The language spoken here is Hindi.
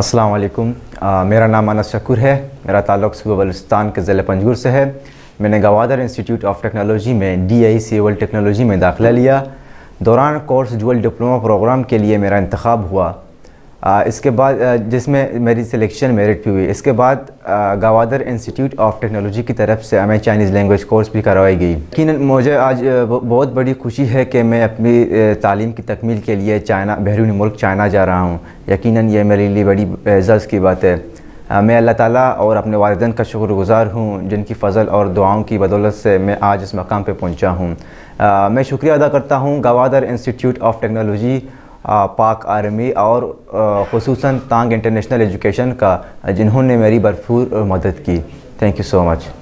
अस्सलाम वालेकुम ah, मेरा नाम अनस शकुर है मेरा ताल्लुक सूबे बलुस्तान के ज़िले पंजगुर से है मैंने गवादर इंस्टीट्यूट ऑफ टेक्नोलॉजी में D I C world technology में दाखिला लिया दौरान कोर्स डुअल डिप्लोमा प्रोग्राम के लिए मेरा इंतब हुआ इसके बाद जिसमें मेरी सिलेक्शन मेरिट भी हुई इसके बाद गवादर इंस्टीट्यूट ऑफ टेक्नोलॉजी की तरफ से हमें चाइनीज़ लैंग्वेज कोर्स भी करवाई गई लेकिन मुझे आज बहुत बड़ी खुशी है कि मैं अपनी तालीम की तकमील के लिए चाइना बहरूनी मुल्क चाइना जा रहा हूँ यकीन ये मेरे लिए बड़ी एजाज़ की बात है मैं अल्लाह ताला और अपने वालदेन का शुक्रगुजार हूँ जिनकी फ़जल और दुआओं की बदौलत से मैं आज इस मकाम पर पहुँचा हूँ मैं शुक्रिया अदा करता हूँ Gwadar institute of technology Pak army और खसूस तांग इंटरनेशनल एजुकेशन का जिन्होंने मेरी भरपूर मदद की थैंक यू सो मच